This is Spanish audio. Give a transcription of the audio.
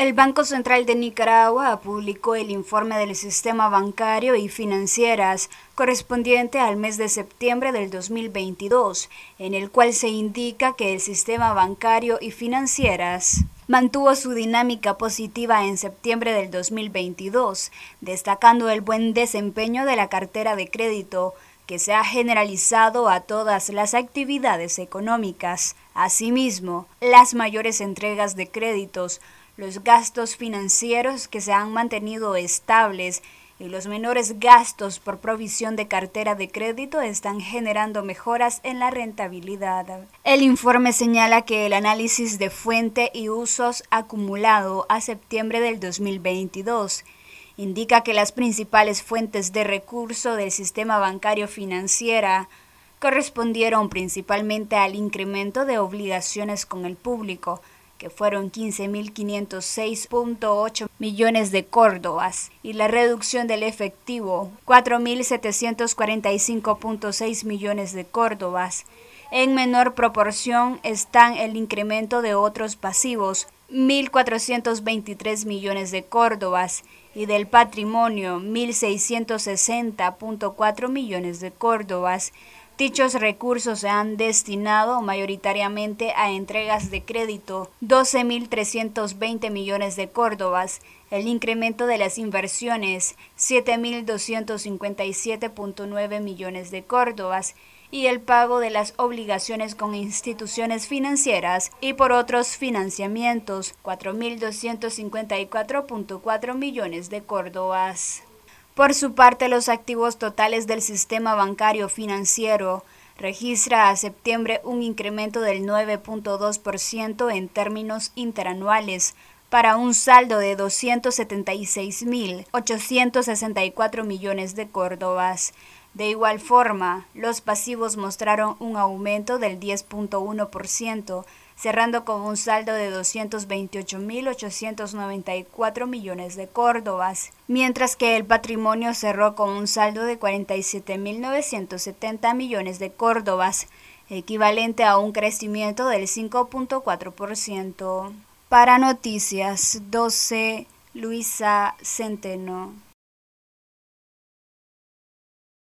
El Banco Central de Nicaragua publicó el informe del sistema bancario y financieras correspondiente al mes de septiembre del 2022, en el cual se indica que el sistema bancario y financieras mantuvo su dinámica positiva en septiembre del 2022, destacando el buen desempeño de la cartera de crédito, que se ha generalizado a todas las actividades económicas. Asimismo, las mayores entregas de créditos, los gastos financieros que se han mantenido estables y los menores gastos por provisión de cartera de crédito están generando mejoras en la rentabilidad. El informe señala que el análisis de fuente y usos acumulado a septiembre del 2022 indica que las principales fuentes de recurso del sistema bancario financiera correspondieron principalmente al incremento de obligaciones con el público, que fueron 15.506.8 millones de córdobas, y la reducción del efectivo, 4.745.6 millones de córdobas. En menor proporción están el incremento de otros pasivos, 1.423 millones de córdobas, y del patrimonio, 1.660.4 millones de córdobas Dichos recursos se han destinado mayoritariamente a entregas de crédito, 12.320 millones de córdobas, el incremento de las inversiones, 7.257.9 millones de córdobas, y el pago de las obligaciones con instituciones financieras y por otros financiamientos, 4.254.4 millones de córdobas. Por su parte, los activos totales del sistema bancario financiero registra a septiembre un incremento del 9.2% en términos interanuales para un saldo de 276.864 millones de córdobas. De igual forma, los pasivos mostraron un aumento del 10.1% cerrando con un saldo de 228.894 millones de córdobas, mientras que el patrimonio cerró con un saldo de 47.970 millones de córdobas, equivalente a un crecimiento del 5.4%. Para Noticias 12, Luisa Centeno.